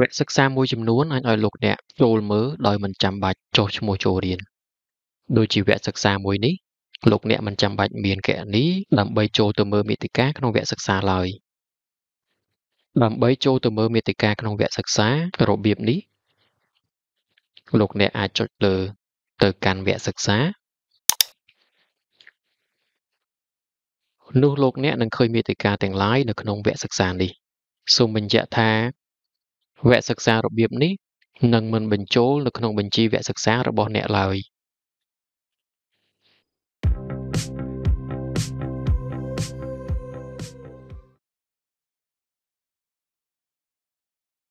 វគ្គសិក្សាមួយចំនួនអាចឲ្យលោកអ្នកចូលមើលដោយមិនចាំបាច់ចុះឈ្មោះចូលរៀនដូចជាវគ្គសិក្សាមួយនេះលោកអ្នកមិនចាំបាច់មានគណនីដើម្បីចូលទៅមើលមេតិកាក្នុងវគ្គសិក្សាឡើយដើម្បីចូលទៅមើលមេតិកាក្នុងវគ្គសិក្សារបៀបនេះលោកអ្នកអាចចុចលើទៅកាន់វគ្គសិក្សានោះលោកអ្នកនឹងឃើញមេតិកាទាំង lain នៅក្នុងវគ្គសិក្សានេះសូមបញ្ជាក់ថាវគ្គសិក្សារបៀបនេះនឹងមិនបញ្ចូលនៅក្នុងបញ្ជីវគ្គសិក្សារបស់អ្នកឡើយ។